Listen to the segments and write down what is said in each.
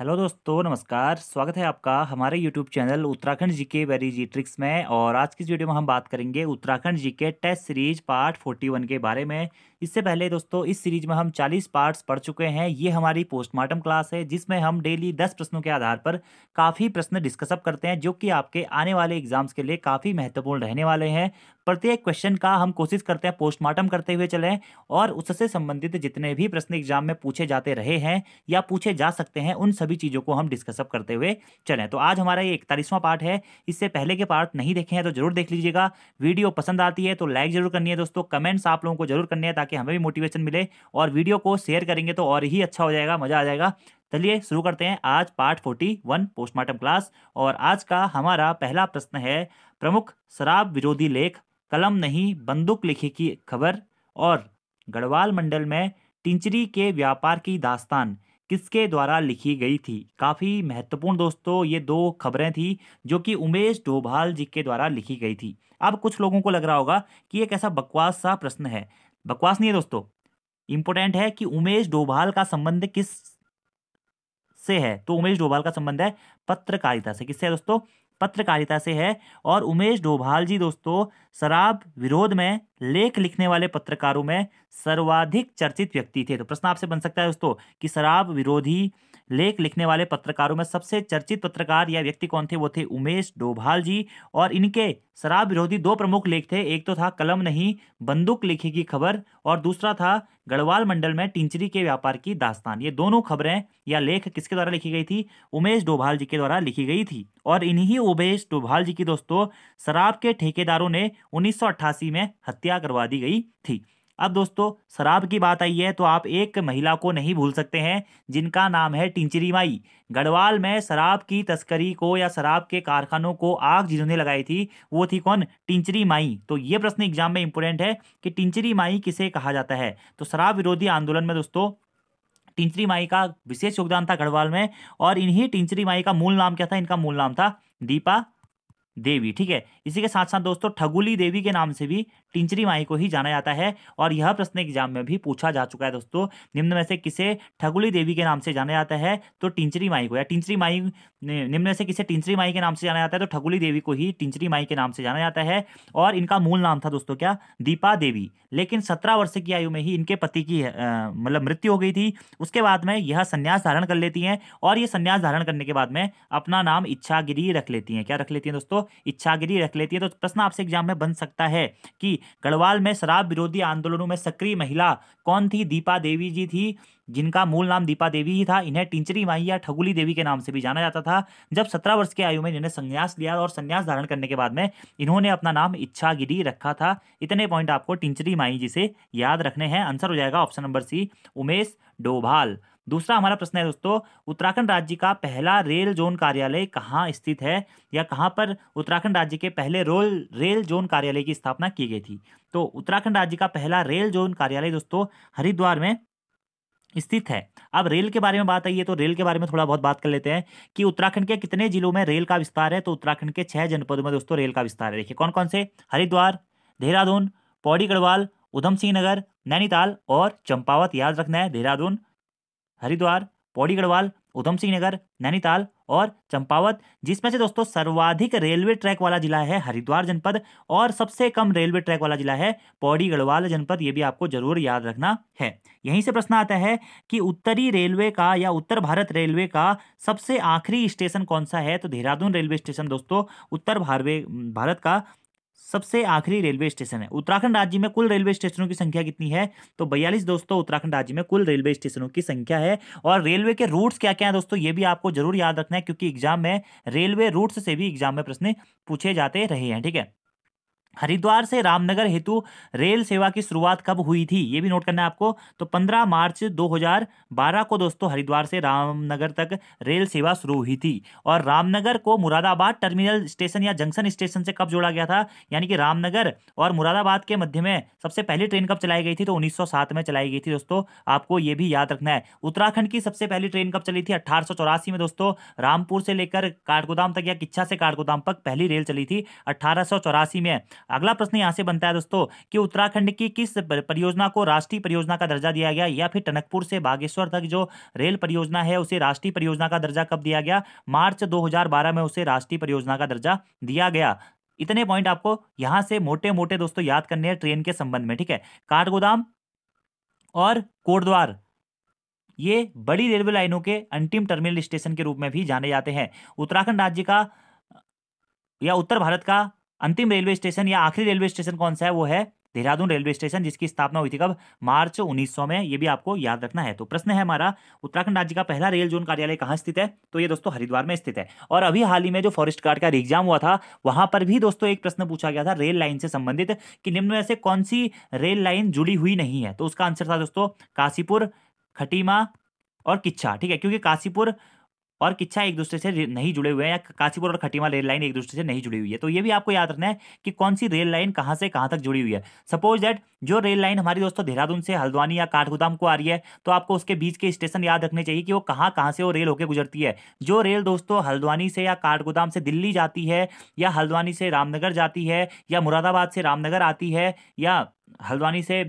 hello दोस्तों नमस्कार स्वागत है आपका हमारे यूट्यूब चैनल उत्तराखंड जी के वेरी जी ट्रिक्स में और आज की इस वीडियो में हम बात करेंगे उत्तराखंड जी के टेस्ट सीरीज पार्ट 41 के बारे में इससे पहले दोस्तों इस सीरीज में हम 40 पार्ट्स पढ़ चुके हैं ये हमारी पोस्टमार्टम क्लास है जिसमें हम डेली 10 प्रश्नों के आधार पर काफ़ी प्रश्न डिस्कसअप करते हैं जो कि आपके आने वाले एग्जाम्स के लिए काफ़ी महत्वपूर्ण रहने वाले हैं प्रत्येक क्वेश्चन का हम कोशिश करते हैं पोस्टमार्टम करते हुए चलें और उससे संबंधित जितने भी प्रश्न एग्जाम में पूछे जाते रहे हैं या पूछे जा सकते हैं उन सभी चीज़ों को हम डिस्कसअप करते हुए चलें तो आज हमारा ये इकतालीसवां पार्ट है इससे पहले के पार्ट नहीं देखे हैं तो जरूर देख लीजिएगा वीडियो पसंद आती है तो लाइक जरूर करनी है दोस्तों कमेंट्स आप लोगों को जरूर करनी है ताकि ताकि हमें भी मोटिवेशन मिले और वीडियो को शेयर करेंगे तो और ही अच्छा हो जाएगा मज़ा आ जाएगा चलिए शुरू करते हैं आज part forty one postmortem class और आज का हमारा पहला प्रश्न है प्रमुख शराब विरोधी लेख कलम नहीं बंदूक लिखी की खबर और गढ़वाल मंडल में टिंचरी के व्यापार की दास्तान किसके द्वारा लिखी गई थी काफ़ी महत्वपूर्ण दोस्तों ये दो खबरें थी जो कि उमेश डोभाल जी के द्वारा लिखी गई थी अब कुछ लोगों को लग रहा होगा कि एक ऐसा बकवास सा प्रश्न है बकवास नहीं है दोस्तों इंपॉर्टेंट है कि उमेश डोभाल का संबंध किस से है तो उमेश डोभाल का संबंध है पत्रकारिता से किससे है दोस्तों पत्रकारिता से है और उमेश डोभाल जी दोस्तों शराब विरोध में लेख लिखने वाले पत्रकारों में सर्वाधिक चर्चित व्यक्ति थे तो प्रश्न आपसे बन सकता है दोस्तों कि शराब विरोधी लेख लिखने वाले पत्रकारों में सबसे चर्चित पत्रकार या व्यक्ति कौन थे वो थे उमेश डोभाल जी और इनके शराब विरोधी दो प्रमुख लेख थे एक तो था कलम नहीं बंदूक लिखी की खबर और दूसरा था गढ़वाल मंडल में टिंचरी के व्यापार की दास्तान ये दोनों खबरें या लेख किसके द्वारा लिखी गई थी उमेश डोभाल जी के द्वारा लिखी गई थी और इन्हीं उमेश डोभाल जी की दोस्तों शराब के ठेकेदारों ने उन्नीस में हत्या करवा दी गई थी अब दोस्तों शराब की बात आई है तो आप एक महिला को नहीं भूल सकते हैं जिनका नाम है टिंचरी माई गढ़वाल में शराब की तस्करी को या शराब के कारखानों को आग जिन्होंने लगाई थी वो थी कौन टिंचरी माई तो ये प्रश्न एग्जाम में इंपोर्टेंट है कि टिंचरी माई किसे कहा जाता है तो शराब विरोधी आंदोलन में दोस्तों टिंचरी माई का विशेष योगदान था गढ़वाल में और इन्हीं टिंचरी माई का मूल नाम क्या था इनका मूल नाम था दीपा देवी ठीक है इसी के साथ साथ दोस्तों ठगुली देवी के नाम से भी टिंचरी माई को ही जाना जाता है और यह प्रश्न एग्जाम में भी पूछा जा चुका है दोस्तों निम्न में से किसे ठगुली देवी के नाम से जाना जाता है तो टिंचरी माई को या टिंचरी माई निम्न में से किसे टिंचरी माई के नाम से जाना जाता है तो ठगुली देवी को ही टिंचरी माई के नाम से जाना जाता है और इनका मूल नाम था दोस्तों क्या दीपा देवी लेकिन सत्रह वर्ष की आयु में ही इनके पति की मतलब मृत्यु हो गई थी उसके बाद में यह संन्यास धारण कर लेती हैं और ये संन्यास धारण करने के बाद में अपना नाम इच्छागिरी रख लेती हैं क्या रख लेती हैं दोस्तों इच्छागिरी रख लेती है तो प्रश्न आपसे एग्जाम में बन सकता है कि गढ़वाल में शराब विरोधी आंदोलनों में सक्रिय महिला कौन थी दीपा देवी जी थी जिनका मूल नाम दीपा देवी ही था इन्हें टिंचरी माई या ठगुली देवी के नाम से भी जाना जाता था जब सत्रह वर्ष की आयु में इन्होंने संन्यास लिया और संन्यास धारण करने के बाद में इन्होंने अपना नाम इच्छागिरी रखा था इतने पॉइंट आपको टिंचरी माई जी से याद रखने हैं आंसर हो जाएगा option number C Umesh Dobhal दूसरा हमारा प्रश्न है दोस्तों उत्तराखंड राज्य का पहला रेल जोन कार्यालय कहाँ स्थित है या कहाँ पर उत्तराखंड राज्य के पहले रोल रेल जोन कार्यालय की स्थापना की गई थी तो उत्तराखंड राज्य का पहला रेल जोन कार्यालय दोस्तों हरिद्वार में स्थित है अब रेल के बारे में बात आई है तो रेल के बारे में थोड़ा बहुत बात कर लेते हैं कि उत्तराखंड के कितने जिलों में रेल का विस्तार है तो उत्तराखंड के छह जनपदों में दोस्तों रेल का विस्तार है देखिए कौन कौन से हरिद्वार देहरादून पौड़ी गढ़वाल उधम सिंह नगर नैनीताल और चंपावत याद रखना है देहरादून हरिद्वार पौड़ी गढ़वाल उधम सिंह नगर नैनीताल और चंपावत जिसमें से दोस्तों सर्वाधिक रेलवे ट्रैक वाला जिला है हरिद्वार जनपद और सबसे कम रेलवे ट्रैक वाला जिला है पौड़ी गढ़वाल जनपद ये भी आपको जरूर याद रखना है यहीं से प्रश्न आता है कि उत्तरी रेलवे का या उत्तर भारत रेलवे का सबसे आखिरी स्टेशन कौन सा है तो देहरादून रेलवे स्टेशन दोस्तों उत्तर भारवे भारत का सबसे आखिरी रेलवे स्टेशन है उत्तराखंड राज्य में कुल रेलवे स्टेशनों की संख्या कितनी है तो बयालीस दोस्तों उत्तराखंड राज्य में कुल रेलवे स्टेशनों की संख्या है और रेलवे के रूट्स क्या क्या है दोस्तों ये भी आपको जरूर याद रखना है क्योंकि एग्जाम में रेलवे रूट्स से भी एग्जाम में प्रश्न पूछे जाते रहे हैं ठीक है हरिद्वार से रामनगर हेतु रेल सेवा की शुरुआत कब हुई थी ये भी नोट करना है आपको तो 15 मार्च 2012 को दोस्तों हरिद्वार से रामनगर तक रेल सेवा शुरू हुई थी और रामनगर को मुरादाबाद टर्मिनल स्टेशन या जंक्शन स्टेशन से कब जोड़ा गया था यानी कि रामनगर और मुरादाबाद के मध्य में सबसे पहली ट्रेन कब चलाई गई थी तो उन्नीस में चलाई गई थी दोस्तों आपको ये भी याद रखना है उत्तराखंड की सबसे पहली ट्रेन कब चली थी अट्ठारह में दोस्तों रामपुर से लेकर काठगोदाम तक या किच्छा से काठगोदाम तक पहली रेल चली थी अट्ठारह में अगला प्रश्न यहाँ से बनता है दोस्तों कि उत्तराखंड की किस परियोजना को राष्ट्रीय परियोजना का दर्जा दिया गया या फिर टनकपुर से बागेश्वर तक जो रेल परियोजना है उसे राष्ट्रीय परियोजना का दर्जा कब दिया गया मार्च दो में उसे राष्ट्रीय परियोजना का दर्जा दिया गया इतने पॉइंट आपको यहाँ से मोटे मोटे दोस्तों याद करने हैं ट्रेन के संबंध में ठीक है काठगोदाम और कोटद्वार ये बड़ी रेलवे लाइनों के अंतिम टर्मिनल स्टेशन के रूप में भी जाने जाते हैं उत्तराखंड राज्य का या उत्तर भारत का अंतिम रेलवे स्टेशन या आखिरी रेलवे स्टेशन कौन सा है वो है देहरादून रेलवे स्टेशन जिसकी स्थापना हुई थी कब मार्च 1900 में ये भी आपको याद रखना है तो प्रश्न है हमारा उत्तराखंड राज्य का पहला रेल जोन कार्यालय कहाँ स्थित है तो ये दोस्तों हरिद्वार में स्थित है और अभी हाल ही में जो फॉरेस्ट गार्ड का एग्जाम हुआ था वहां पर भी दोस्तों एक प्रश्न पूछा गया था रेल लाइन से संबंधित कि निम्न में से कौन सी रेल लाइन जुड़ी हुई नहीं है तो उसका आंसर था दोस्तों काशीपुर खटीमा और किच्छा ठीक है क्योंकि काशीपुर और किच्छा एक दूसरे से नहीं जुड़े हुए हैं या काशीपुर और खटीमा रेल लाइन एक दूसरे से नहीं जुड़ी हुई है तो ये भी आपको याद रखना है कि कौन सी रेल लाइन कहाँ से कहाँ तक जुड़ी हुई है सपोज दैट जो रेल लाइन हमारी दोस्तों देहरादून से हल्द्वानी या काठगोदाम को आ रही है तो आपको उसके बीच के स्टेशन याद रखने चाहिए कि वो कहाँ कहाँ से वो रेल होकर गुजरती है जो रेल दोस्तों हल्द्वानी से या काठगोदाम से दिल्ली जाती है या हल्द्वानी से रामनगर जाती है या मुरादाबाद से रामनगर आती है या हल्द्वानी से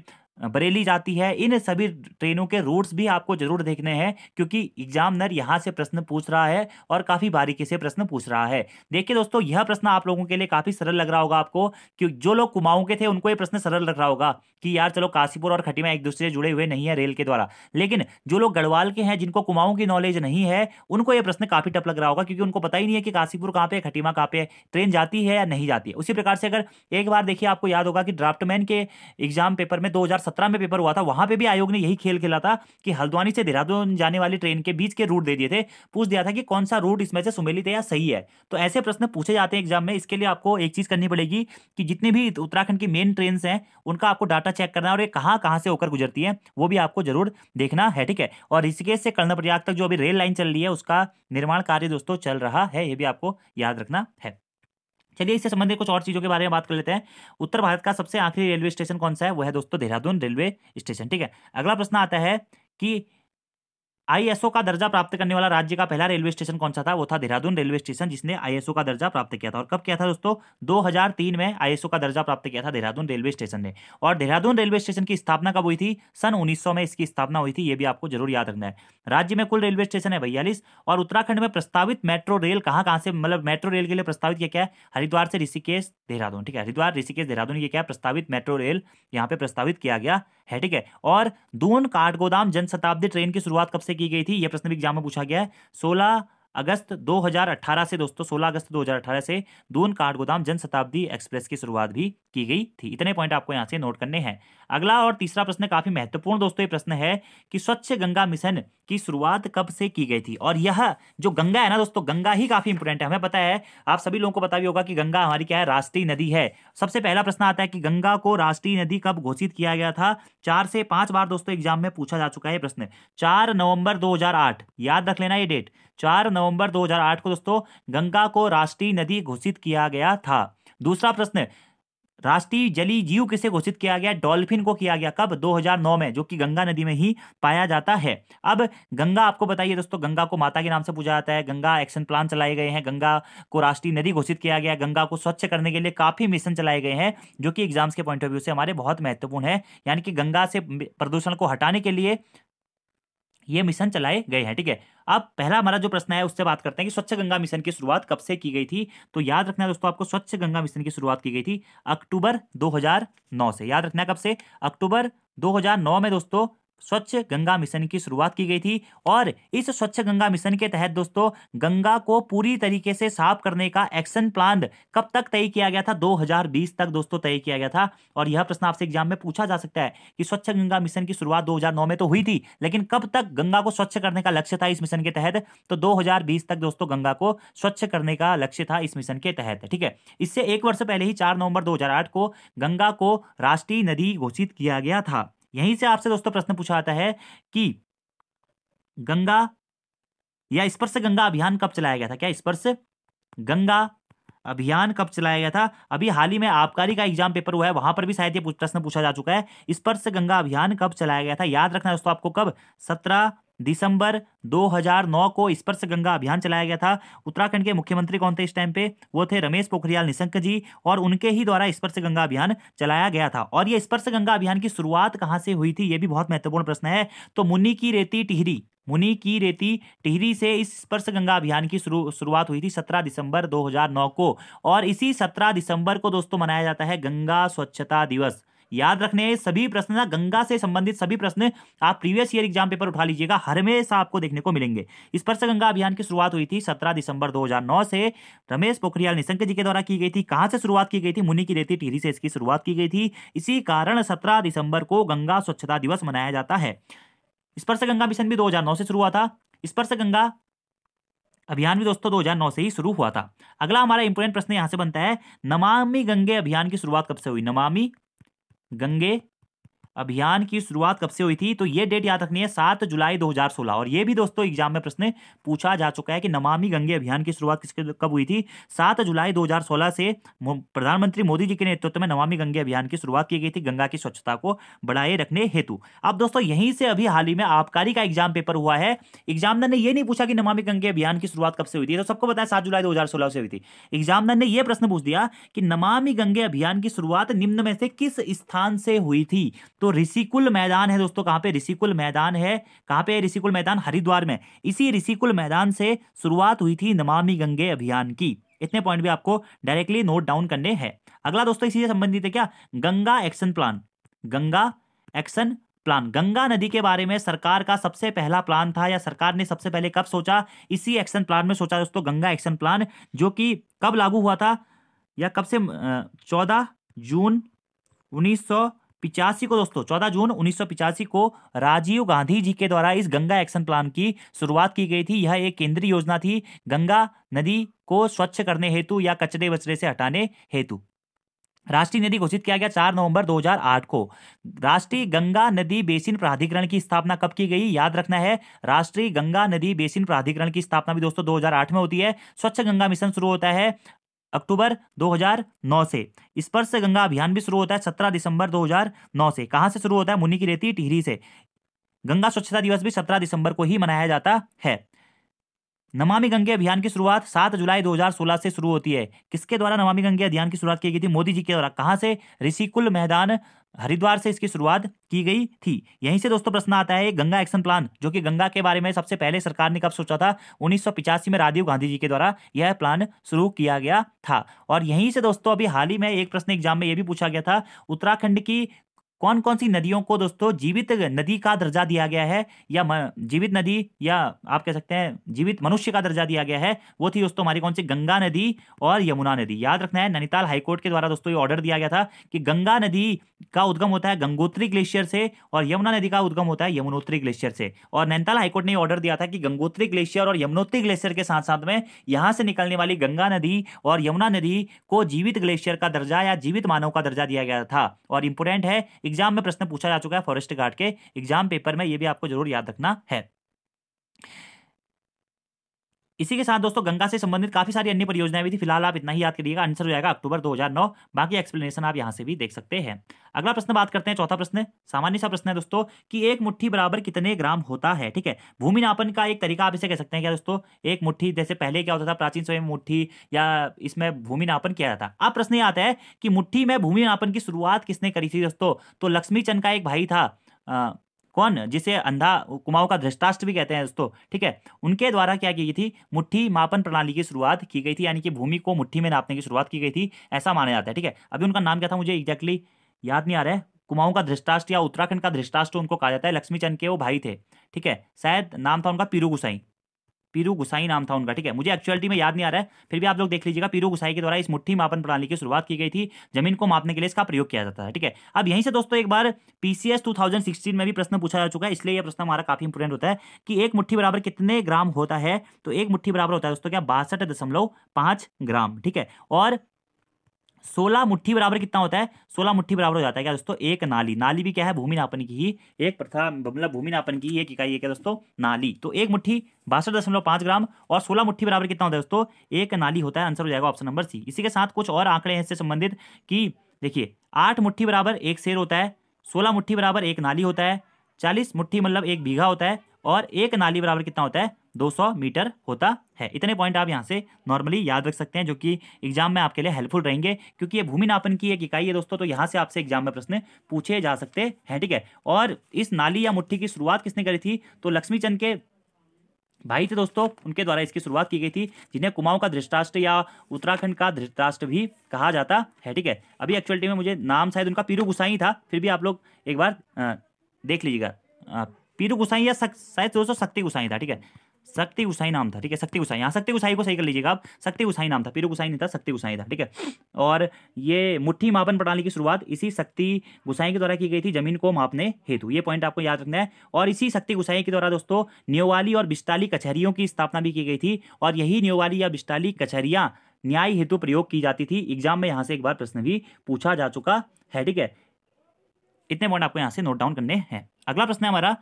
बरेली जाती है इन सभी ट्रेनों के रूट्स भी आपको जरूर देखने हैं क्योंकि एग्जामनर यहाँ से प्रश्न पूछ रहा है और काफ़ी बारीकी से प्रश्न पूछ रहा है देखिए दोस्तों यह प्रश्न आप लोगों के लिए काफ़ी सरल लग रहा होगा आपको कि जो लोग कुमाऊं के थे उनको ये प्रश्न सरल लग रहा होगा कि यार चलो काशीपुर और खटीमा एक दूसरे से जुड़े हुए नहीं है रेल के द्वारा लेकिन जो लोग गढ़वाल के हैं जिनको कुमाऊं की नॉलेज नहीं है उनको यह प्रश्न काफ़ी टफ लग रहा होगा क्योंकि उनको पता ही नहीं है कि काशीपुर कहाँ पे है खटीमा कहाँ पे है ट्रेन जाती है या नहीं जाती है उसी प्रकार से अगर एक बार देखिए आपको याद होगा कि ड्राफ्टमैन के एग्जाम पेपर में दो 2017 में पेपर हुआ था वहां पे भी आयोग ने यही खेल खेला था कि हल्द्वानी से देहरादून जाने वाली ट्रेन के बीच के रूट दे दिए थे पूछ दिया था कि कौन सा रूट इसमें से सुमेलित है या सही है तो ऐसे प्रश्न पूछे जाते हैं एग्जाम में इसके लिए आपको एक चीज करनी पड़ेगी कि जितनी भी उत्तराखंड की मेन ट्रेन है उनका आपको डाटा चेक करना और ये कहाँ कहाँ से होकर गुजरती है वो भी आपको जरूर देखना है ठीक है और ऋषिकेश से कर्णप्रयाग तक जो अभी रेल लाइन चल रही है उसका निर्माण कार्य दोस्तों चल रहा है ये भी आपको याद रखना है चलिए इससे संबंधित कुछ और चीज़ों के बारे में बात कर लेते हैं उत्तर भारत का सबसे आखिरी रेलवे स्टेशन कौन सा है वह है दोस्तों देहरादून रेलवे स्टेशन ठीक है अगला प्रश्न आता है कि आईएसओ का दर्जा प्राप्त करने वाला राज्य का पहला रेलवे स्टेशन कौन सा था वो था देहरादून रेलवे स्टेशन जिसने आईएसओ का दर्जा प्राप्त किया था और कब किया था दोस्तों 2003 में आईएसओ का दर्जा प्राप्त किया था देहरादून रेलवे स्टेशन ने और देहरादून रेलवे स्टेशन की स्थापना कब हुई थी सन उन्नीस में इसकी स्थापना हुई थी ये भी आपको जरूर याद रखना है राज्य में कुल रेलवे स्टेशन है बयालीस और उत्तराखंड में प्रस्तावित मेट्रो रेल कहां कहां से मतलब मेट्रो रेल के लिए प्रस्तावित किया क्या है हरिद्वार से ऋषिकेश देहरादून ठीक है हरिद्वार ऋषिकेश देहरादून ये क्या प्रस्तावित मेट्रो रेल यहाँ पे प्रस्तावित किया गया है ठीक है और दून काठगोदाम जनशताब्दी ट्रेन की शुरुआत कब से की गई थी यह प्रश्न भी एग्जाम में पूछा गया है सोलह अगस्त 2018 से दोस्तों 16 अगस्त 2018 से दून काठ गोदाम जन शताब्दी एक्सप्रेस की शुरुआत भी की गई थी इतने पॉइंट आपको यहाँ से नोट करने हैं अगला और तीसरा प्रश्न काफी महत्वपूर्ण दोस्तों ये प्रश्न है कि स्वच्छ गंगा मिशन की शुरुआत कब से की गई थी और यह जो गंगा है ना दोस्तों गंगा ही काफी इंपोर्टेंट है हमें पता है आप सभी लोगों को पता भी होगा कि गंगा हमारी क्या है राष्ट्रीय नदी है सबसे पहला प्रश्न आता है कि गंगा को राष्ट्रीय नदी कब घोषित किया गया था चार से पांच बार दोस्तों एग्जाम में पूछा जा चुका है प्रश्न चार नवंबर दो याद रख लेना ये डेट चार नवंबर दो को दोस्तों गंगा को राष्ट्रीय नदी घोषित किया गया था दूसरा प्रश्न राष्ट्रीय जली जीव किसे घोषित किया गया डॉल्फिन को किया गया कब 2009 में जो कि गंगा नदी में ही पाया जाता है अब गंगा आपको बताइए दोस्तों गंगा को माता के नाम से पूजा जाता है गंगा एक्शन प्लान चलाए गए हैं गंगा को राष्ट्रीय नदी घोषित किया गया गंगा को स्वच्छ करने के लिए काफी मिशन चलाए गए हैं जो कि एग्जाम्स के पॉइंट ऑफ व्यू से हमारे बहुत महत्वपूर्ण है यानी कि गंगा से प्रदूषण को हटाने के लिए ये मिशन चलाए गए हैं ठीक है अब पहला हमारा जो प्रश्न है उससे बात करते हैं कि स्वच्छ गंगा मिशन की शुरुआत कब से की गई थी तो याद रखना दोस्तों आपको स्वच्छ गंगा मिशन की शुरुआत की गई थी अक्टूबर 2009 से याद रखना कब से अक्टूबर 2009 में दोस्तों स्वच्छ गंगा मिशन की शुरुआत की गई थी और इस स्वच्छ गंगा मिशन के तहत दोस्तों गंगा को पूरी तरीके से साफ करने का एक्शन प्लान कब तक तय किया गया था 2020 तक दोस्तों तय किया गया था और यह प्रश्न आपसे एग्जाम में पूछा जा सकता है कि स्वच्छ गंगा मिशन की शुरुआत 2009 में तो हुई थी लेकिन कब तक गंगा को स्वच्छ करने का लक्ष्य था इस मिशन के तहत तो दो तक दोस्तों गंगा को स्वच्छ करने का लक्ष्य था इस मिशन के तहत ठीक है इससे एक वर्ष पहले ही चार नवंबर दो को गंगा को राष्ट्रीय नदी घोषित किया गया था यहीं से आपसे दोस्तों प्रश्न पूछा आता है कि गंगा या स्पर्श गंगा अभियान कब चलाया गया था क्या स्पर्श गंगा अभियान कब चलाया गया था अभी हाल ही में आबकारी का एग्जाम पेपर हुआ है वहां पर भी शायद ये प्रश्न पूछा जा चुका है स्पर्श गंगा अभियान कब चलाया गया था याद रखना दोस्तों आपको कब सत्रह दिसंबर 2009 को स्पर्श गंगा अभियान चलाया गया था उत्तराखंड के मुख्यमंत्री कौन थे इस टाइम पे वो थे रमेश पोखरियाल निशंक जी और उनके ही द्वारा स्पर्श गंगा अभियान चलाया गया था और ये स्पर्श गंगा अभियान की शुरुआत कहाँ से हुई थी ये भी बहुत महत्वपूर्ण प्रश्न है तो मुन्नी की रेती टिहरी मुनि की रेती टिहरी से इस स्पर्श गंगा अभियान की शुरू शुरुआत हुई थी 17 दिसंबर 2009 को और इसी 17 दिसंबर को दोस्तों मनाया जाता है गंगा स्वच्छता दिवस याद रखने सभी प्रश्न ना गंगा से संबंधित सभी प्रश्न आप प्रीवियस ईयर एग्जाम पेपर उठा लीजिएगा हमेशा आपको देखने को मिलेंगे स्पर्श गंगा अभियान की शुरुआत हुई थी 17 दिसंबर 2009 से रमेश पोखरियाल निशंक जी के द्वारा की गई थी कहां से शुरुआत की गई थी मुनि की रेती टिहरी से इसकी शुरुआत की गई थी इसी कारण सत्रह दिसंबर को गंगा स्वच्छता दिवस मनाया जाता है स्पर्श गंगा मिशन भी 2009 से शुरू हुआ था स्पर्श गंगा अभियान भी दोस्तों 2009 से ही शुरू हुआ था अगला हमारा इंपोर्टेंट प्रश्न यहां से बनता है नमामि गंगे अभियान की शुरुआत कब से हुई नमामि गंगे अभियान की शुरुआत कब से हुई थी तो ये डेट याद रखनी है सात जुलाई 2016 और ये भी दोस्तों एग्जाम में प्रश्न पूछा जा चुका है कि नमामि गंगे अभियान की शुरुआत किसके कब हुई थी सात जुलाई 2016 से प्रधानमंत्री मोदी जी के नेतृत्व में नमामि गंगे अभियान की शुरुआत की गई थी गंगा की स्वच्छता को बढ़ाए रखने हेतु अब दोस्तों यहीं से अभी हाल ही में आबकारी का एग्जाम पेपर हुआ है एग्जामनर ने यह नहीं पूछा कि नमामि गंगे अभियान की शुरुआत कब से हुई थी तो सबको बताया सात जुलाई दो से हुई थी एग्जाम ने यह प्रश्न पूछ दिया कि नमामि गंगे अभियान की शुरुआत निम्न में से किस स्थान से हुई थी तो ऋषिकुल मैदान है दोस्तों कहाँ पे ऋषिकुल मैदान है कहाँ पे ऋषिकुल मैदान हरिद्वार में इसी ऋषिकुल मैदान से शुरुआत हुई थी नमामि गंगे अभियान की इतने पॉइंट भी आपको डायरेक्टली नोट डाउन करने हैं अगला दोस्तों इसी से संबंधित है क्या Ganga action plan Ganga action plan Ganga नदी के बारे में सरकार का सबसे पहला प्लान था या सरकार ने सबसे पहले कब सोचा इसी एक्शन प्लान में सोचा दोस्तों गंगा एक्शन प्लान जो कि कब लागू हुआ था या कब से चौदह जून उन्नीस पिचासी को दोस्तों चौदह जून उन्नीस को राजीव गांधी जी के द्वारा इस गंगा एक्शन प्लान की शुरुआत की गई थी यह एक केंद्रीय योजना थी गंगा नदी को स्वच्छ करने हेतु या कचरे वचरे से हटाने हेतु राष्ट्रीय नदी घोषित किया गया 4 नवंबर 2008 को राष्ट्रीय गंगा नदी बेसिन प्राधिकरण की स्थापना कब की गई याद रखना है राष्ट्रीय गंगा नदी बेसिन प्राधिकरण की स्थापना भी दोस्तों 2008 में होती है स्वच्छ गंगा मिशन शुरू होता है अक्टूबर 2009 से स्पर्श गंगा अभियान भी शुरू होता है 17 दिसंबर 2009 से कहाँ से शुरू होता है मुनि की रेती टिहरी से गंगा स्वच्छता दिवस भी 17 दिसंबर को ही मनाया जाता है नमामि गंगे अभियान की शुरुआत 7 जुलाई 2016 से शुरू होती है किसके द्वारा नमामि गंगे अभियान की शुरुआत की गई थी मोदी जी के द्वारा कहाँ से ऋषिकुल मैदान हरिद्वार से इसकी शुरुआत की गई थी यहीं से दोस्तों प्रश्न आता है गंगा एक्शन प्लान जो कि गंगा के बारे में सबसे पहले सरकार ने कब सोचा था उन्नीस में राजीव गांधी जी के द्वारा यह प्लान शुरू किया गया था और यहीं से दोस्तों अभी हाल ही में एक प्रश्न एग्जाम में यह भी पूछा गया था उत्तराखंड की कौन कौन सी नदियों को दोस्तों जीवित नदी का दर्जा दिया गया है या जीवित नदी या आप कह सकते हैं जीवित मनुष्य का दर्जा दिया गया है वो थी दोस्तों हमारी कौन सी गंगा नदी और यमुना नदी याद रखना है नैनीताल हाईकोर्ट के द्वारा दोस्तों ये ऑर्डर दिया गया था कि गंगा नदी का उद्गम होता है गंगोत्री ग्लेशियर से और यमुना नदी का उद्गम होता है यमुनोत्री ग्लेशियर से और नैनीताल हाईकोर्ट ने ऑर्डर दिया था कि गंगोत्री ग्लेशियर और यमुनोत्री ग्लेशियर के साथ साथ में यहां से निकलने वाली गंगा नदी और यमुना नदी को जीवित ग्लेशियर का दर्जा या जीवित मानव का दर्जा दिया गया था और इंपोर्टेंट है एग्जाम में प्रश्न पूछा जा चुका है फॉरेस्ट गार्ड के एग्जाम पेपर में ये भी आपको जरूर याद रखना है इसी के साथ दोस्तों गंगा से संबंधित काफी सारी अन्य परियोजनाएं भी थी फिलहाल आप इतना ही याद करिएगा आंसर हो जाएगा अक्टूबर 2009 बाकी एक्सप्लेनेशन आप यहां से भी देख सकते हैं अगला प्रश्न बात करते हैं चौथा प्रश्न सामान्य सा प्रश्न है दोस्तों कि एक मुट्ठी बराबर कितने ग्राम होता है ठीक है भूमि नापन का एक तरीका आप इसे कह सकते हैं क्या दोस्तों एक मुठ्ठी जैसे पहले क्या होता था प्राचीन समय मुट्ठी या इसमें भूमि नापन किया जाता अब प्रश्न ये आता है कि मुठ्ठी में भूमि नापन की शुरुआत किसने करी थी दोस्तों तो लक्ष्मी चंद का एक भाई था कौन जिसे अंधा कुमाऊं का धृष्टाष्ट्र भी कहते हैं दोस्तों ठीक है उनके द्वारा क्या की गई थी मुट्ठी मापन प्रणाली की शुरुआत की गई थी यानी कि भूमि को मुट्ठी में नापने की शुरुआत की गई थी ऐसा माना जाता है ठीक है अभी उनका नाम क्या था मुझे एग्जैक्टली याद नहीं आ रहा है कुमाऊं का धृष्टाष्ट्र या उत्तराखंड का धृष्टाष्ट्र उनको कहा जाता है लक्ष्मीचंद के वो भाई थे ठीक है शायद नाम था उनका पीरू गुसाई पीरू गुसाई नाम था उनका ठीक है मुझे एक्चुअलिटी में याद नहीं आ रहा है फिर भी आप लोग देख लीजिएगा पीरू गुसाई के द्वारा इस मुट्ठी मापन प्रणाली की शुरुआत की गई थी जमीन को मापने के लिए इसका प्रयोग किया जाता है ठीक है अब यहीं से दोस्तों एक बार पीसीएस 2016 में भी प्रश्न पूछा जा चुका है इसलिए यह प्रश्न हमारा काफी इंपोर्टेंट होता है कि एक मुठ्ठी बराबर कितने ग्राम होता है तो एक मुठ्ठी बराबर होता है दोस्तों क्या बासठ ग्राम ठीक है और सोलह मुट्ठी बराबर कितना होता है सोलह मुट्ठी बराबर हो जाता है क्या दोस्तों एक नाली नाली भी क्या है भूमि नापन की ही एक प्रथा मतलब भूमि नापन की एक इकाई है क्या दोस्तों नाली तो एक मुट्ठी बासठ दशमलव पांच ग्राम और सोलह मुट्ठी बराबर कितना होता है दोस्तों एक नाली होता है आंसर हो जाएगा ऑप्शन नंबर सी इसी के साथ कुछ और आंकड़े हैं इससे संबंधित कि देखिए आठ मुठ्ठी बराबर एक शेर होता है सोलह मुठ्ठी बराबर एक नाली होता है चालीस मुठ्ठी मतलब एक बीघा होता है और एक नाली बराबर कितना होता है 200 मीटर होता है इतने पॉइंट आप यहाँ से नॉर्मली याद रख सकते हैं जो कि एग्जाम में आपके लिए हेल्पफुल रहेंगे क्योंकि ये भूमि नापन की एक इकाई है दोस्तों तो यहाँ से आपसे एग्जाम में प्रश्न पूछे जा सकते हैं ठीक है और इस नाली या मुठ्ठी की शुरुआत किसने करी थी तो लक्ष्मी के भाई थे दोस्तों उनके द्वारा इसकी शुरुआत की गई थी जिन्हें कुमाऊं का धृष्टाष्ट्र या उत्तराखंड का धृष्टाष्ट्र भी कहा जाता है ठीक है अभी एक्चुअलिटी में मुझे नाम शायद उनका पीरू गुसाई था फिर भी आप लोग एक बार आ, देख लीजिएगा पीरू गुसाई या शायद दोस्तों शक्ति गुसाई था ठीक है शक्ति गुसाई नाम था ठीक है शक्ति गुसाई यहाँ शक्ति गुसाई को सही कर लीजिएगा आप शक्ति गुसाई नाम था पीरू गुसाई नहीं था शक्ति गुसाई था ठीक है और ये मुट्ठी मापन प्रणाली की शुरुआत इसी शक्ति गुसाई के द्वारा की गई थी जमीन को मापने हेतु ये पॉइंट आपको याद रखना है और इसी शक्ति गुसाई के द्वारा दोस्तों न्योवाली और बिस्टाली कचहरियों की स्थापना भी की गई थी और यही न्योवाली या बिस्टाली कचहरियाँ न्याय हेतु प्रयोग की जाती थी एग्जाम में यहाँ से एक बार प्रश्न भी पूछा जा चुका है ठीक है इतने पॉइंट आपको यहाँ से नोट डाउन करने हैं अगला प्रश्न है हमारा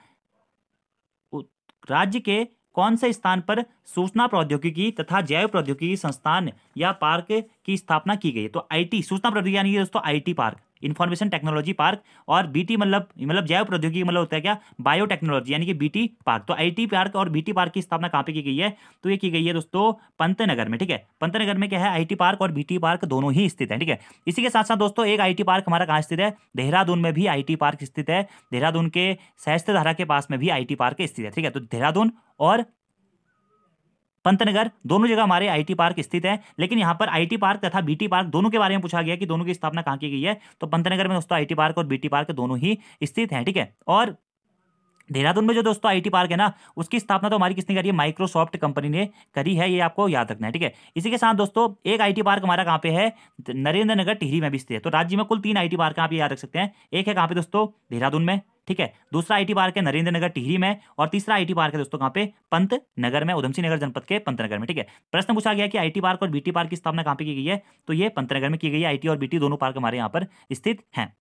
राज्य के कौन से स्थान पर सूचना प्रौद्योगिकी तथा जैव प्रौद्योगिकी संस्थान या पार्क की स्थापना की गई है तो आईटी सूचना प्रौद्योगिकी यानी दोस्तों IT park information technology park और बीटी मतलब मतलब जैव प्रौद्योगिकी मतलब होता है क्या बायोटेक्नोलॉजी यानी कि बीटी पार्क तो आईटी पार्क और बीटी पार्क की स्थापना कहाँ पे की गई है तो ये की गई है दोस्तों पंतनगर में ठीक है पंतनगर में क्या है आईटी पार्क और बीटी पार्क दोनों ही स्थित है ठीक है इसी के साथ साथ दोस्तों एक आई पार्क हमारा कहाँ स्थित है देहरादून में भी आई पार्क स्थित है देहरादून के सहस्त्र धारा के पास में भी आई पार्क स्थित है ठीक है तो देहरादून और पंतनगर दोनों जगह हमारे आईटी पार्क स्थित है लेकिन यहाँ पर आईटी पार्क तथा बीटी पार्क दोनों के बारे में पूछा गया कि दोनों की स्थापना कहाँ की गई है तो पंतनगर में दोस्तों आईटी पार्क और बीटी पार्क दोनों ही स्थित हैं ठीक है और देहरादून में जो दोस्तों आईटी पार्क है ना उसकी स्थापना तो हमारी किसने करी है माइक्रोसॉफ्ट कंपनी ने करी है ये आपको याद रखना है ठीक है इसी के साथ दोस्तों एक आईटी पार्क हमारा कहाँ पे है नरेंद्र नगर टिहरी में भी स्थित है तो राज्य में कुल तीन आईटी पार्क आप याद रख सकते हैं एक है कहाँ पे दोस्तों देहरादून में ठीक है दूसरा आईटी पार्क है नरेंद्र नगर टिहरी में और तीसरा आईटी पार्क है दोस्तों कहाँ पे पंत नगर में उधमसिंह नगर जनपद के पंत नगर में ठीक है प्रश्न पूछा गया कि आईटी पार्क और बीटी पार्क की स्थापना कहाँ पे की गई है तो ये पंत नगर में की गई है आईटी और बीटी दोनों पार्क हमारे यहाँ पर स्थित है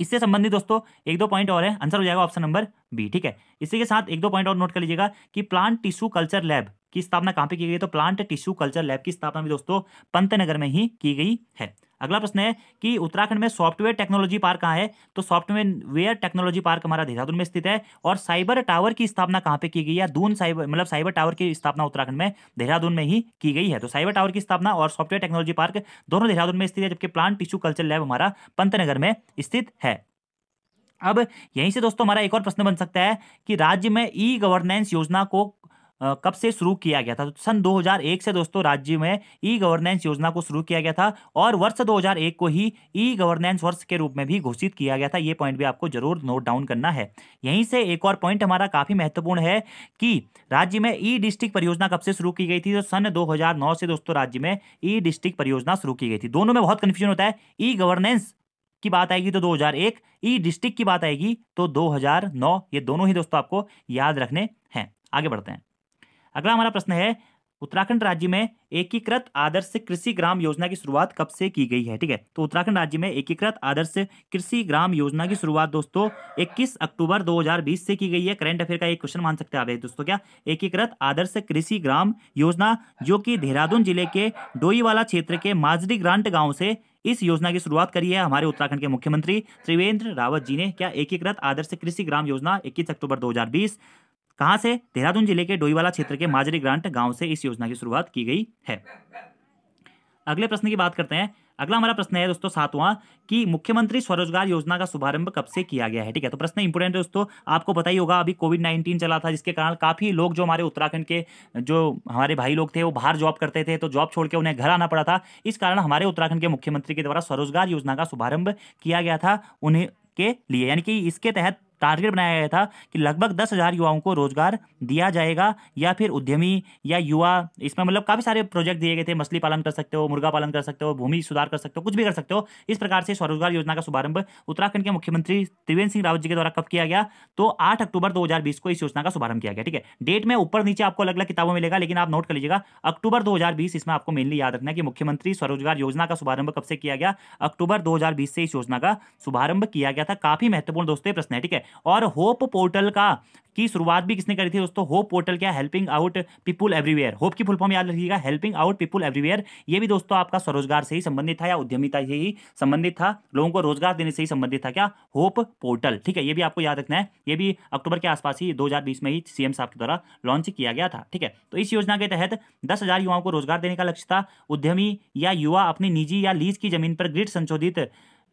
इससे संबंधित दोस्तों एक दो पॉइंट और है आंसर हो जाएगा ऑप्शन नंबर बी ठीक है इसी के साथ एक दो पॉइंट और नोट कर लीजिएगा कि प्लांट टिश्यू कल्चर लैब की स्थापना कहाँ पे की गई है तो प्लांट टिश्यू कल्चर लैब की स्थापना भी दोस्तों पंतनगर में ही की गई है अगला प्रश्न है कि उत्तराखंड में सॉफ्टवेयर टेक्नोलॉजी पार्क कहाँ है तो सॉफ्टवेयर टेक्नोलॉजी पार्क हमारा देहरादून में स्थित है और साइबर टावर की स्थापना कहाँ पे की गई है दून साइबर मतलब साइबर टावर की स्थापना उत्तराखंड में देहरादून में ही की गई है तो साइबर टावर की स्थापना और सॉफ्टवेयर टेक्नोलॉजी पार्क दोनों देहरादून में स्थित है जबकि प्लांट टिश्यू कल्चर लैब हमारा पंतनगर में स्थित है अब यहीं से दोस्तों हमारा एक और प्रश्न बन सकता है कि राज्य में ई गवर्नेंस योजना को कब से शुरू किया गया था तो सन 2001 से दोस्तों राज्य में ई गवर्नेंस योजना को शुरू किया गया था और वर्ष 2001 को ही ई गवर्नेंस वर्ष के रूप में भी घोषित किया गया था ये पॉइंट भी आपको जरूर नोट डाउन करना है यहीं से एक और पॉइंट हमारा काफी महत्वपूर्ण है कि राज्य में ई डिस्ट्रिक्ट परियोजना कब से शुरू की गई थी तो सन दो से दोस्तों राज्य में ई डिस्ट्रिक्ट परियोजना शुरू की गई थी दोनों में बहुत कंफ्यूजन होता है ई गवर्नेंस की बात आएगी तो 2001 ई डिस्ट्रिक्ट की बात आएगी तो 2009 ये दोनों ही दोस्तों आपको याद रखने हैं आगे बढ़ते हैं अगला हमारा प्रश्न है उत्तराखंड राज्य में एकीकृत आदर्श कृषि ग्राम योजना की शुरुआत कब से की गई है ठीक है तो उत्तराखंड राज्य में एकीकृत आदर्श कृषि ग्राम योजना की शुरुआत दोस्तों 21 अक्टूबर 2020 से की गई है करंट अफेयर का एक क्वेश्चन मान सकते हैं आप दोस्तों क्या एकीकृत आदर्श कृषि ग्राम योजना जो कि देहरादून जिले के डोईवाला क्षेत्र के माजरी ग्रांट गाँव से इस योजना की शुरुआत करी है हमारे उत्तराखंड के मुख्यमंत्री त्रिवेंद्र रावत जी ने क्या एकीकृत आदर्श कृषि ग्राम योजना 21 अक्टूबर कहाँ से देहरादून जिले के डोईवाला क्षेत्र के माजरी ग्रांट गांव से इस योजना की शुरुआत की गई है अगले प्रश्न की बात करते हैं अगला हमारा प्रश्न है दोस्तों सातवां कि मुख्यमंत्री स्वरोजगार योजना का शुभारंभ कब से किया गया है ठीक है तो प्रश्न इंपोर्टेंट है दोस्तों आपको पता ही होगा अभी कोविड नाइन्टीन चला था जिसके कारण काफ़ी लोग जो हमारे उत्तराखंड के जो हमारे भाई लोग थे वो बाहर जॉब करते थे तो जॉब छोड़ के उन्हें घर आना पड़ा था इस कारण हमारे उत्तराखंड के मुख्यमंत्री के द्वारा स्वरोजगार योजना का शुभारंभ किया गया था उन्हें के लिए यानी कि इसके तहत टारगेट बनाया गया था कि लगभग दस हज़ार युवाओं को रोजगार दिया जाएगा या फिर उद्यमी या युवा इसमें मतलब काफ़ी सारे प्रोजेक्ट दिए गए थे मछली पालन कर सकते हो मुर्गा पालन कर सकते हो भूमि सुधार कर सकते हो कुछ भी कर सकते हो इस प्रकार से स्वरोजगार योजना का शुभारंभ उत्तराखंड के मुख्यमंत्री त्रिवेंद्र सिंह रावत जी के द्वारा कब किया गया तो आठ अक्टूबर दो को इस योजना का शुभारंभ किया गया ठीक है डेट में ऊपर नीचे आपको अलग अलग किताबों में मिलेगा लेकिन आप नोट कर लीजिएगा अक्टूबर दो इसमें आपको मेनली याद रखना है कि मुख्यमंत्री स्वरोजगार योजना का शुभारंभ कब से किया गया अक्टूबर दो से इस योजना का शुभारंभ किया गया था काफी महत्वपूर्ण दोस्तों प्रश्न है ठीक है और होप पोर्टल का की शुरुआत भी किसने करी थी दोस्तों होप पोर्टल क्या helping out people everywhere HOPE की फुल फॉर्म याद रखिएगा हेल्पिंग आउट पीपुल एवरीवेयर ये भी दोस्तों आपका स्वरोजगार से ही संबंधित था या उद्यमिता से ही संबंधित था लोगों को रोजगार देने से ही संबंधित था क्या होप पोर्टल ठीक है ये भी आपको याद रखना है ये भी अक्टूबर के आसपास ही दो में ही सीएम साहब के द्वारा लॉन्च किया गया था ठीक है तो इस योजना के तहत दस युवाओं को रोजगार देने का लक्ष्य था उद्यमी या युवा अपनी निजी या लीज की जमीन पर ग्रिड संशोधित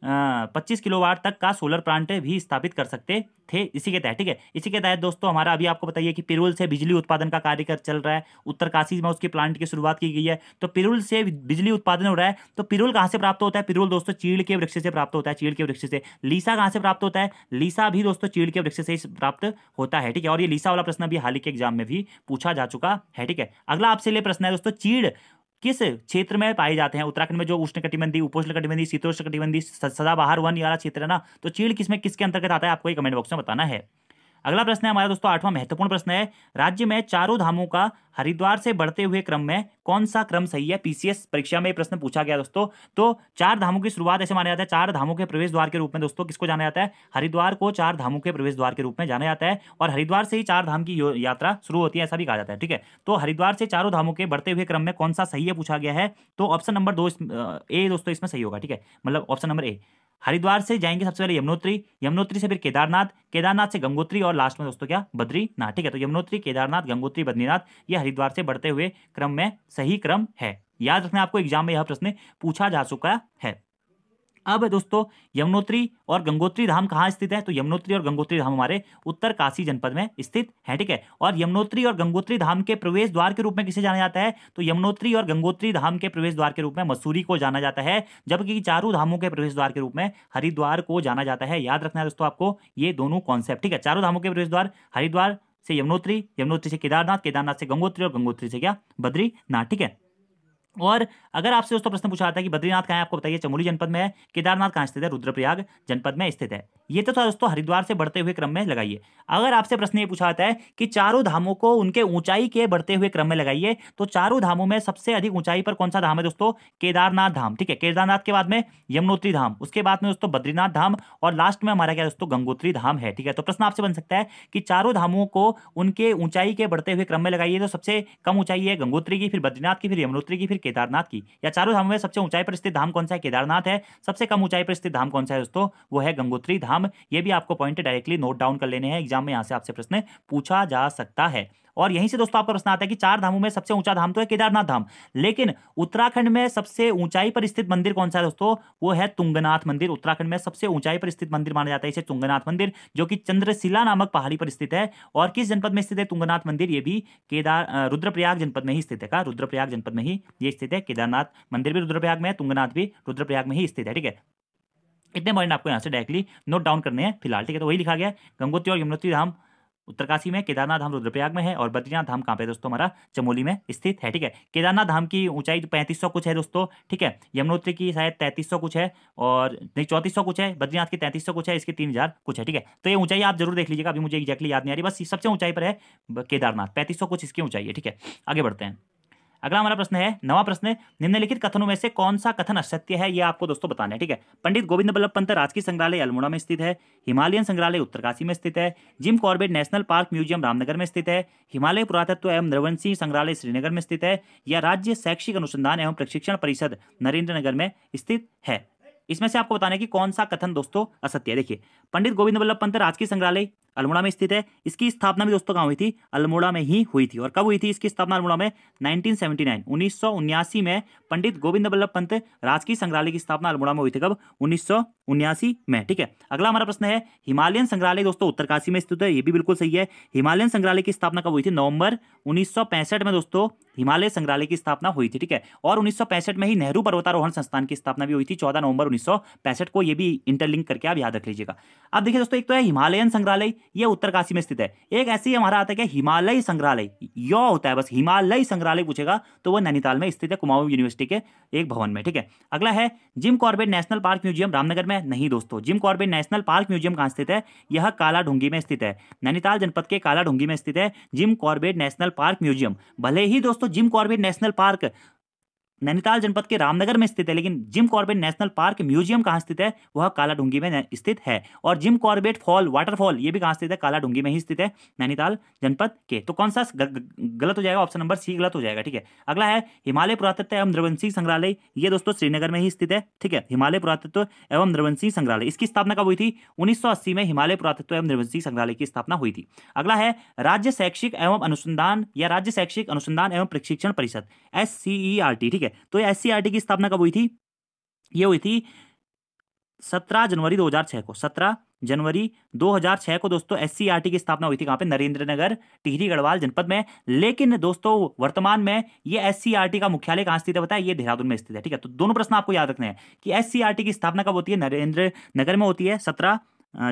पच्चीस किलोवाट तक का सोलर प्लांट भी स्थापित कर सकते थे इसी के तहत ठीक है इसी के तहत दोस्तों हमारा अभी आपको बताइए कि पिरुल से बिजली उत्पादन का कार्य कर चल रहा है उत्तरकाशी में उसके प्लांट की शुरुआत की गई है तो पिरुल से बिजली उत्पादन हो रहा है तो पिरुल कहाँ से प्राप्त होता है पिरुल दोस्तों चीड़ के वृक्ष से प्राप्त होता है चीड़ के वृक्ष से लीसा कहाँ से प्राप्त होता है लीसा भी दोस्तों चीड़ के वृक्ष से प्राप्त होता है ठीक है और ये लीसा वाला प्रश्न भी हाल ही के एग्जाम में भी पूछा जा चुका है ठीक है अगला आपसे लिए प्रश्न है दोस्तों चीड़ किस क्षेत्र में पाए जाते हैं उत्तराखंड में जो उष्ण कटिबंधी उपोष्ण कटिबंधी शीतोष्ण कटिबंधी सदाबहार वन वाला क्षेत्र है ना तो चीड़ किस में किसके अंतर्गत आता है आपको कमेंट बॉक्स में बताना है अगला प्रश्न है हमारा दोस्तों आठवां महत्वपूर्ण प्रश्न है राज्य में चारों धामों का हरिद्वार से बढ़ते हुए क्रम में कौन सा क्रम सही है पीसीएस परीक्षा में प्रश्न पूछा गया दोस्तों तो चार धामों की शुरुआत ऐसे माना जाता है चार धामों के प्रवेश द्वार के रूप में दोस्तों किसको जाना जाता है हरिद्वार को चार धामों के प्रवेश द्वार के रूप में जाना जाता है और हरिद्वार से ही चार धाम की यात्रा शुरू होती है ऐसा भी कहा जाता है ठीक है तो हरिद्वार से चारों धामों के बढ़ते हुए क्रम में कौन सा सही है पूछा गया है तो ऑप्शन नंबर दो ए दोस्तों इसमें सही होगा ठीक है मतलब ऑप्शन नंबर ए हरिद्वार से जाएंगे सबसे पहले यमुनोत्री यमुनोत्री से फिर केदारनाथ केदारनाथ से गंगोत्री और लास्ट में दोस्तों क्या बद्रीनाथ ठीक है तो यमुनोत्री केदारनाथ गंगोत्री बद्रीनाथ ये हरिद्वार से बढ़ते हुए क्रम में सही क्रम है याद रखना आपको एग्जाम में यह प्रश्न पूछा जा चुका है अब दोस्तों यमुनोत्री और गंगोत्री धाम कहाँ स्थित है तो यमुनोत्री और गंगोत्री धाम हमारे उत्तर काशी जनपद में स्थित है ठीक है और यमुनोत्री और गंगोत्री धाम के प्रवेश द्वार के रूप में किसे जाना जाता है तो यमुनोत्री और गंगोत्री धाम के प्रवेश द्वार के रूप में मसूरी को जाना जाता है जबकि चारों धामों के प्रवेश द्वार के रूप में हरिद्वार को जाना जाता है याद रखना है दोस्तों आपको ये दोनों कॉन्सेप्ट ठीक है चारों धामों के प्रवेश द्वार हरिद्वार से यमुनोत्री यमुनोत्री से केदारनाथ केदारनाथ से गंगोत्री और गंगोत्री से क्या बद्रीनाथ ठीक है और अगर आपसे दोस्तों प्रश्न पूछा जाता है कि बद्रीनाथ कहाँ है आपको बताइए चमोली जनपद में है केदारनाथ कहाँ स्थित है रुद्रप्रयाग जनपद में स्थित है ये तो था दोस्तों हरिद्वार से बढ़ते हुए क्रम में लगाइए अगर आपसे प्रश्न ये पूछा जाता है कि चारों धामों को उनके ऊंचाई के बढ़ते हुए क्रम में लगाइए तो चारों धामों में सबसे अधिक ऊंचाई पर कौन सा धाम है दोस्तों केदारनाथ धाम ठीक है केदारनाथ के बाद में यमुनोत्री धाम उसके बाद में दोस्तों बद्रीनाथ धाम और लास्ट में हमारा क्या दोस्तों गंगोत्री धाम है ठीक है तो प्रश्न आपसे बन सकता है कि चारों धामों को उनके ऊंचाई के बढ़ते हुए क्रम में लगाइए तो सबसे कम ऊंचाई है गंगोत्री की फिर बद्रीनाथ की फिर यमुनोत्री की फिर केदारनाथ की या चारों धामों में सबसे ऊंचाई पर स्थित धाम कौन सा है केदारनाथ है सबसे कम ऊंचाई पर स्थित धाम कौन सा है दोस्तों वो है गंगोत्री धाम ये भी आपको पॉइंट डायरेक्टली नोट डाउन कर लेने हैं एग्जाम में यहाँ से आपसे प्रश्न पूछा जा सकता है और यहीं से दोस्तों आपका प्रश्न आता है कि चार धामों में सबसे ऊंचा धाम तो है केदारनाथ धाम लेकिन उत्तराखंड में सबसे ऊंचाई पर स्थित मंदिर कौन सा है दोस्तों वो है तुंगनाथ मंदिर उत्तराखंड में सबसे ऊंचाई पर स्थित मंदिर माना जाता है इसे तुंगनाथ मंदिर जो कि चंद्रशिला नामक पहाड़ी पर स्थित है और किस जनपद में स्थित है तुंगनाथ मंदिर ये भी केदार रुद्रप्रयाग जनपद में ही स्थित है रुद्रप्रयाग जनपद में ही ये स्थित है केदारनाथ मंदिर भी रुद्रप्रयाग में है तुंगनाथ भी रुद्रप्रयाग में ही स्थित है ठीक है इतने पॉइंट आपको यहाँ से डायरेक्टली नोट डाउन करने हैं फिलहाल ठीक है तो वही लिखा गया गंगोत्री और यमुनोत्री धाम उत्तरकाशी में केदारनाथ धाम रुद्रप्रयाग में है और बद्रीनाथ धाम कहाँ पे दोस्तों हमारा चमोली में स्थित है ठीक है केदारनाथ धाम की ऊंचाई पैंतीस कुछ है दोस्तों ठीक है यमुनोत्री की शायद सौ कुछ है और नहीं चौंतीस कुछ है बद्रीनाथ की तैंतीस कुछ है इसकी तीन कुछ है ठीक है तो ये ऊंचाई आप जरूर देख लीजिएगा अभी मुझे एक्जैक्टली याद नहीं आ रही बस सबसे ऊंचाई पर है केदारनाथ पैंतीस कुछ इसकी ऊंचाई है ठीक है आगे बढ़ते हैं अगला हमारा प्रश्न है नवा प्रश्न निम्नलिखित कथनों में से कौन सा कथन असत्य है यह आपको दोस्तों बताना है ठीक है पंडित गोविंद बल्लभ पंत राजकीय संग्रहालय अल्मोड़ा में स्थित है हिमालयन संग्रहालय उत्तरकाशी में स्थित है Jim Corbett national park museum Ramnagar में स्थित है हिमालय पुरातत्व एवं नरवंशी संग्रहालय श्रीनगर में स्थित है या राज्य शैक्षिक अनुसंधान एवं प्रशिक्षण परिषद नरेंद्र नगर में स्थित है इसमें से आपको बताने की कौन सा कथन दोस्तों असत्य है देखिए पंडित गोविंद वल्लभ पंत राजकीय संग्रहालय अल्मोड़ा में स्थित है इसकी स्थापना भी दोस्तों कहाँ हुई थी अल्मोड़ा में ही हुई थी और कब हुई थी इसकी स्थापना अल्मोड़ा में 1979 1979 में पंडित गोविंद वल्लभ पंत राजकीय संग्रहालय की स्थापना अल्मोड़ा में हुई थी कब उन्नीस में ठीक है अगला हमारा प्रश्न है हिमालयन संग्रहालय दोस्तों उत्तरकाशी में स्थित है ये भी बिल्कुल सही है हिमालयन संग्रहालय की स्थापना कब हुई थी नवंबर उन्नीस में दोस्तों हिमालय संग्रहालय की स्थापना हुई थी ठीक है और उन्नीस में ही नेहरू पर्वतारोहण संस्थान की स्थापना भी हुई थी चौदह नवंबर उन्नीस को ये भी इंटरलिंक करके आप याद रख लीजिएगा अब देखिए दोस्तों एक तो है हिमालयन संग्रहालय ये उत्तरकाशी में स्थित है एक ऐसे ही हमारा आता है हिमालय संग्रहालय यो होता है बस हिमालय संग्रहालय पूछेगा तो वह नैनीताल में स्थित है कुमाऊं यूनिवर्सिटी के एक भवन में ठीक है अगला है Jim Corbett national park museum Ramnagar में नहीं दोस्तों Jim Corbett national park museum कहाँ स्थित है यह काला ढूंगी में स्थित है नैनीताल जनपद के काला ढूंगी में स्थित है Jim Corbett national park museum भले ही दोस्तों दोस्तों Jim Corbett national park Nainital जनपद के रामनगर में स्थित है लेकिन Jim Corbett national park museum कहाँ स्थित है वह कालाडूंगी में स्थित है और जिम कॉर्बेट फॉल वाटरफॉल ये भी कहाँ स्थित है कालाडूंगी में ही स्थित है नैनीताल जनपद के तो कौन सा गलत हो जाएगा ऑप्शन नंबर सी गलत हो जाएगा ठीक है अगला है हिमालय पुरातत्व एवं द्रवंशी संग्रहालय ये दोस्तों श्रीनगर में ही स्थित है ठीक है हिमालय पुरातत्व एवं द्रवंशी संग्रहालय इसकी स्थापना कब हुई थी उन्नीस में हिमालय पुरातत्व एवं द्रवंशी संग्रहालय की स्थापना हुई थी अगला है राज्य शैक्षिक एवं अनुसंधान या राज्य शैक्षिक अनुसंधान एवं प्रशिक्षण परिषद एस ठीक है है तो ये एस e की स्थापना कब हुई थी ये हुई थी सत्रह जनवरी 2006 को सत्रह जनवरी 2006 को दोस्तों एस e की स्थापना हुई थी कहाँ पे नरेंद्र नगर टिहरी गढ़वाल जनपद में लेकिन दोस्तों वर्तमान में ये एस e का मुख्यालय कहाँ स्थित है बताया ये देहरादून में स्थित है ठीक है तो दोनों प्रश्न आपको याद रखने हैं कि एस की स्थापना कब होती है नरेंद्र नगर में होती है सत्रह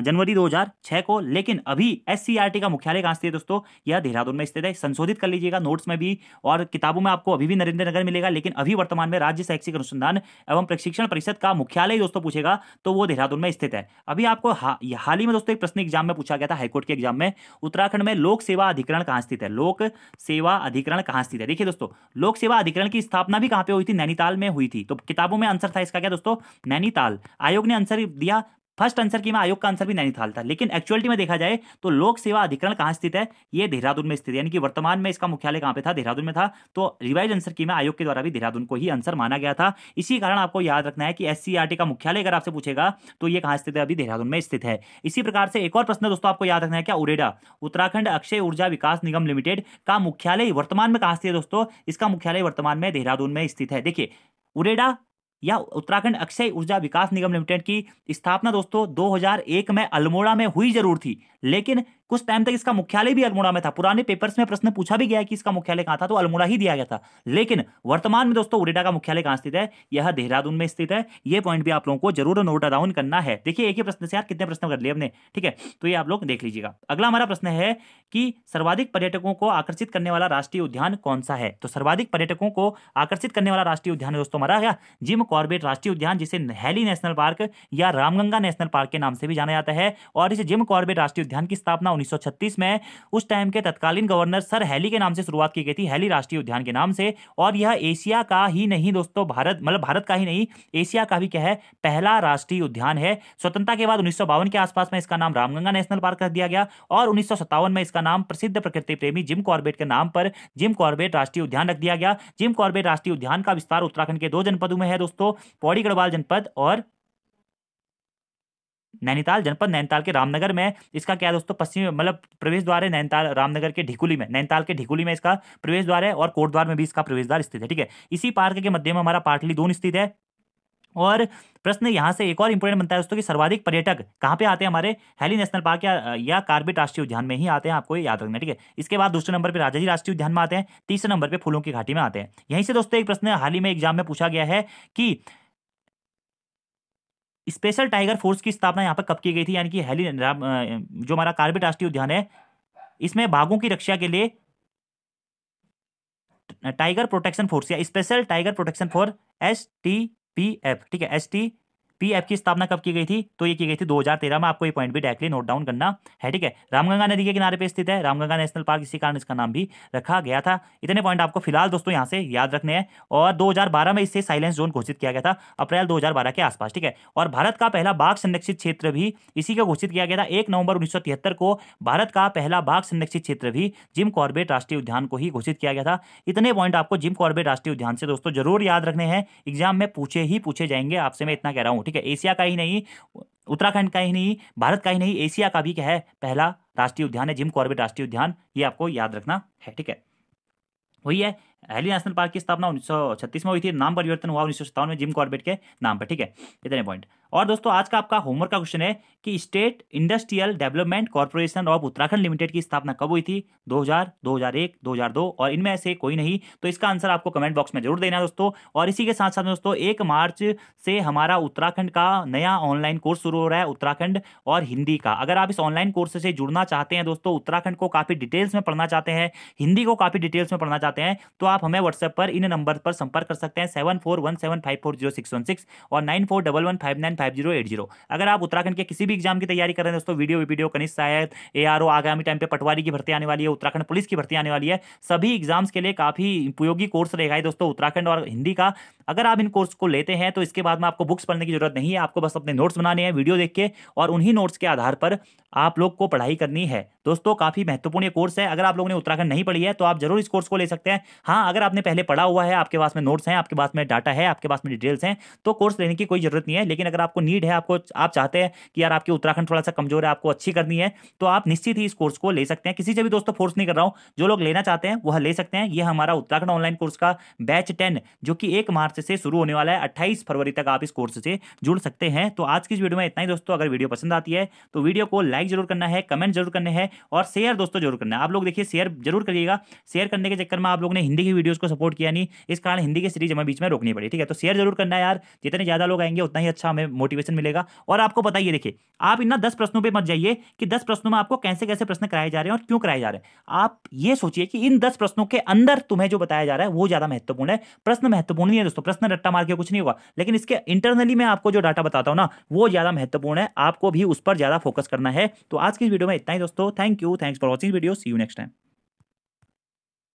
जनवरी 2006 को लेकिन अभी एस e का मुख्यालय कहाँ स्थित है दोस्तों यह देहरादून में स्थित है संशोधित कर लीजिएगा नोट्स में भी और किताबों में आपको अभी भी नरेंद्र नगर मिलेगा लेकिन अभी वर्तमान में राज्य शैक्षिक अनुसंधान एवं प्रशिक्षण परिषद का मुख्यालय दोस्तों पूछेगा तो वो देहरादून में स्थित है अभी आपको हाल ही में दोस्तों एक प्रश्न एग्जाम में पूछा गया था हाईकोर्ट के एग्जाम में उत्तराखंड में लोक सेवा अधिकरण कहाँ स्थित है लोक सेवा अधिकरण कहाँ स्थित है देखिए दोस्तों लोक सेवा अधिकरण की स्थापना भी कहाँ पे हुई थी नैनीताल में हुई थी तो किताबों में आंसर था इसका क्या दोस्तों नैनीताल आयोग ने आंसर दिया फर्स्ट आंसर की मैं आयोग का आंसर भी नैनीताल था लेकिन एक्चुअलिटी में देखा जाए तो लोक सेवा अधिकरण कहाँ स्थित है ये देहरादून में स्थित है यानी कि वर्तमान में इसका मुख्यालय कहाँ पे था देहरादून में था तो रिवाइज आंसर की मैं आयोग के द्वारा भी देहरादून को ही आंसर माना गया था इसी कारण आपको याद रखना है कि एस e का मुख्यालय अगर आपसे पूछेगा तो ये कहाँ स्थित है अभी देहरादून में स्थित है इसी प्रकार से एक और प्रश्न दोस्तों आपको याद रखना है क्या उरेडा उत्तराखंड अक्षय ऊर्जा विकास निगम लिमिटेड का मुख्यालय वर्तमान में कहाँ स्थित है दोस्तों इसका मुख्यालय वर्तमान में देहरादून में स्थित है देखिए उरेडा या उत्तराखंड अक्षय ऊर्जा विकास निगम लिमिटेड की स्थापना दोस्तों 2001 में अल्मोड़ा में हुई जरूर थी लेकिन कुछ टाइम तक इसका मुख्यालय भी अल्मोड़ा में था पुराने पेपर्स में प्रश्न पूछा भी गया कि इसका मुख्यालय कहाँ था तो अल्मोड़ा ही दिया गया था लेकिन वर्तमान में दोस्तों उरेडा का मुख्यालय कहाँ स्थित है यह देहरादून में स्थित है यह पॉइंट भी आप लोगों को जरूर नोट डाउन करना है देखिए एक ही प्रश्न से यार कितने प्रश्न कर लिए हमने ठीक है तो ये आप लोग देख लीजिएगा अगला हमारा प्रश्न है कि सर्वाधिक पर्यटकों को आकर्षित करने वाला राष्ट्रीय उद्यान कौन सा है तो सर्वाधिक पर्यटकों को आकर्षित करने वाला राष्ट्रीय उद्यान है दोस्तों हमारा या जिम कॉर्बेट राष्ट्रीय उद्यान जिसे नहली नेशनल पार्क या रामगंगा नेशनल पार्क के नाम से भी जाना जाता है और इसे जिम कॉर्बेट राष्ट्रीय उद्यान की स्थापना 1936 में उस टाइम के तत्कालीन गवर्नर सर हैली के नाम से शुरुआत की गई थी हैली राष्ट्रीय उद्यान के नाम से और यह एशिया का ही नहीं दोस्तों भारत मतलब भारत का ही नहीं एशिया का भी क्या है पहला राष्ट्रीय उद्यान है स्वतंत्रता के बाद उन्नीस के आसपास में इसका नाम रामगंगा नेशनल पार्क कर दिया गया और उन्नीस में इसका नाम प्रसिद्ध प्रकृति प्रेमी जिम कॉर्बेट के नाम पर जिम कॉर्बेट राष्ट्रीय उद्यान रख दिया गया जिम कॉर्बेट राष्ट्रीय उद्यान का विस्तार उत्तराखंड के दो जनपदों में है दोस्तों पौड़ी गढ़वाल जनपद और नैनीताल जनपद नैनीताल के रामनगर में इसका क्या है दोस्तों पश्चिम मतलब प्रवेश द्वार है नैनीताल रामनगर के ढिकुली में नैनीताल के ढिकुली में इसका प्रवेश द्वार है और कोटद्वार में भी इसका प्रवेश द्वार स्थित है ठीक है इसी पार्क के मध्य में हमारा पाटली दून स्थित है और प्रश्न यहाँ से एक और इंपोर्टेंट बनता है दोस्तों कि सर्वाधिक पर्यटक कहाँ पे आते हैं हमारे हेली नेशनल पार्क या, या कार्बेट राष्ट्रीय उद्यान में ही आते हैं आपको याद रखना ठीक है इसके बाद दूसरे नंबर पे राजाजी राष्ट्रीय उद्यान में आते हैं तीसरे नंबर पे फूलों की घाटी में आते हैं यहीं से दोस्तों एक प्रश्न हाल ही में एग्जाम में पूछा गया है कि स्पेशल टाइगर फोर्स की स्थापना यहाँ पर कब की गई थी यानी कि हेली जो हमारा कार्बेट राष्ट्रीय उद्यान है इसमें बाघों की रक्षा के लिए टाइगर प्रोटेक्शन फोर्स या special tiger protection force S T P F ठीक है एस टी पी की स्थापना कब की गई थी तो ये की गई थी 2013 में आपको ये पॉइंट भी डायरेक्टली नोट डाउन करना है ठीक है रामगंगा नदी के किनारे पर स्थित है रामगंगा नेशनल पार्क इसी कारण इसका नाम भी रखा गया था इतने पॉइंट आपको फिलहाल दोस्तों यहाँ से याद रखने हैं और दो में इससे साइलेंस जोन घोषित किया गया था अप्रैल दो के आसपास ठीक है और भारत का पहला बाघ संरक्षित क्षेत्र भी इसी का घोषित किया गया था एक नवंबर उन्नीस को भारत का पहला बाघ संरक्षित क्षेत्र भी जिम कॉर्बेट राष्ट्रीय उद्यान को ही घोषित किया गया था इतने पॉइंट आपको जिम कॉर्बेट राष्ट्रीय उद्यान से दोस्तों जरूर याद रखने हैं एग्जाम में पूछे ही पूछे जाएंगे आपसे मैं इतना कह रहा हूँ ठीक है एशिया का ही नहीं उत्तराखंड का ही नहीं भारत का ही नहीं एशिया का भी क्या है पहला राष्ट्रीय उद्यान है जिम कॉर्बेट राष्ट्रीय उद्यान ये आपको याद रखना है ठीक है वही है हेली नेशनल पार्क की स्थापना 1936 में हुई थी नाम परिवर्तन हुआ उन्नीस में जिम कॉर्बेट के नाम पर ठीक है इतने पॉइंट और दोस्तों आज का आपका होमवर्क का क्वेश्चन है कि state industrial development corporation of Uttarakhand limited की स्थापना कब हुई थी 2000, 2001, 2002 और इनमें से कोई नहीं तो इसका आंसर आपको कमेंट बॉक्स में जरूर देना है दोस्तों और इसी के साथ साथ दोस्तों एक मार्च से हमारा उत्तराखंड का नया ऑनलाइन कोर्स शुरू हो रहा है उत्तराखंड और हिंदी का अगर आप इस ऑनलाइन कोर्स से जुड़ना चाहते हैं दोस्तों उत्तराखंड को काफ़ी डिटेल्स में पढ़ना चाहते हैं हिंदी को काफ़ी डिटेल्स में पढ़ना चाहते हैं तो आप हमें व्हाट्सएप पर इन नंबर पर संपर्क कर सकते हैं सेवन और nine five zero eight zero अगर आप उत्तराखंड के किसी भी एग्जाम की तैयारी कर रहे हैं दोस्तों वीडियो वीडियो कनिष्ठ सहायक ए आर ओ आगामी टाइम पर पटवारी की भर्ती आने वाली है उत्तराखंड पुलिस की भर्ती आने वाली है सभी एग्जाम्स के लिए काफ़ी उपयोगी कोर्स रहेगा है दोस्तों उत्तराखंड और हिंदी का अगर आप इन कोर्स को लेते हैं तो इसके बाद में आपको बुक्स पढ़ने की जरूरत नहीं है आपको बस अपने नोट्स बनाने हैं वीडियो देख के और उन्हीं नोट्स के आधार पर आप लोग को पढ़ाई करनी है दोस्तों काफ़ी महत्वपूर्ण ये कोर्स है अगर आप लोगों ने उत्तराखंड नहीं पढ़ी है तो आप जरूर इस कोर्स को ले सकते हैं हाँ अगर आपने पहले पढ़ा हुआ है आपके पास में नोट्स हैं आपके पास में डाटा है आपके पास में डिटेल्स हैं तो कोर्स लेने की कोई जरूरत नहीं है लेकिन अगर आप आपको नीड है आपको आप चाहते हैं कि यार आपकी उत्तराखंड थोड़ा सा कमजोर है आपको अच्छी करनी है तो आप निश्चित ही इस कोर्स को ले सकते हैं किसी से भी दोस्तों तो फोर्स नहीं कर रहा हूँ जो लोग लेना चाहते हैं वह ले सकते हैं ये हमारा उत्तराखंड ऑनलाइन कोर्स का बैच टेन जो कि एक मार्च से शुरू होने वाला है अट्ठाईस फरवरी तक आप इस कोर्स से जुड़ सकते हैं तो आज की वीडियो में इतना ही दोस्तों अगर वीडियो पसंद आती है तो वीडियो को लाइक जरूर करना है कमेंट जरूर करने हैं और शेयर दोस्तों जरूर करना है आप लोग देखिए शेयर जरूर करिएगा शेयर करने के चक्कर में आप लोग ने हिंदी की वीडियोस को सपोर्ट किया नहीं इस कारण हिंदी की सीरीज हमें बीच में रोकनी पड़ी ठीक है तो शेयर जरूर करना है यार जितने ज्यादा लोग आएंगे उतना ही अच्छा हमें मोटिवेशन मिलेगा और आपको बताइए देखिए आप इन दस प्रश्नों पर मत जाइए कि दस प्रश्नों में आपको कैसे कैसे प्रश्न कराए जा रहे हैं और क्यों कराए जा रहे हैं आप ये सोचिए कि इन दस प्रश्नों के अंदर तुम्हें जो बताया जा रहा है वो ज्यादा महत्वपूर्ण है प्रश्न महत्वपूर्ण नहीं है दोस्तों प्रश्न रट्टा मार के कुछ नहीं होगा लेकिन इसके इंटरनली मैं आपको जो डाटा बताता हूँ ना वो ज्यादा महत्वपूर्ण है आपको भी उस पर ज्यादा फोकस करना है तो आज की वीडियो में इतना ही दोस्तों thank you thanks for watching video see you next time